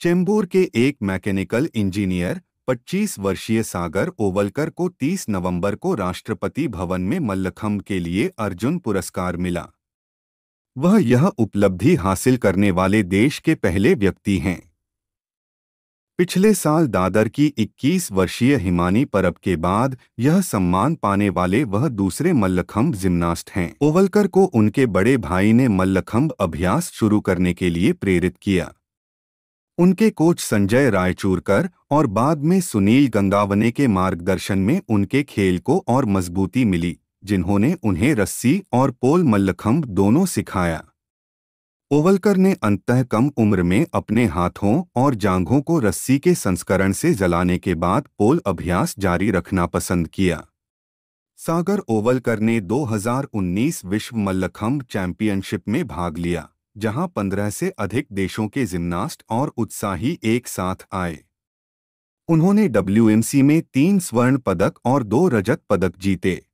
चेंबूर के एक mechanical engineer 25 वर्षीय सागर ओवलकर को 30 नवंबर को राष्ट्रपति भवन में मल्लखम्ब के लिए अर्जुन पुरस्कार मिला वह यह उपलब्धि हासिल करने वाले देश के पहले व्यक्ति हैं पिछले साल दादर की 21 वर्षीय हिमानी परब के बाद यह सम्मान पाने वाले वह दूसरे मल्लखम्ब जिम्नास्ट हैं ओवलकर को उनके बड़े भाई ने मल्लखम्ब अभ्यास शुरू करने के लिए प्रेरित किया उनके कोच संजय रायचूरकर और बाद में सुनील गंगावने के मार्गदर्शन में उनके खेल को और मजबूती मिली जिन्होंने उन्हें रस्सी और पोल मल्लखम्ब दोनों सिखाया ओवलकर ने अंततः कम उम्र में अपने हाथों और जांघों को रस्सी के संस्करण से जलाने के बाद पोल अभ्यास जारी रखना पसंद किया सागर ओवलकर ने 2019 विश्व मल्लखम्ब चैंपियनशिप में भाग लिया जहां पंद्रह से अधिक देशों के जिम्नास्ट और उत्साही एक साथ आए उन्होंने डब्ल्यूएमसी में तीन स्वर्ण पदक और दो रजत पदक जीते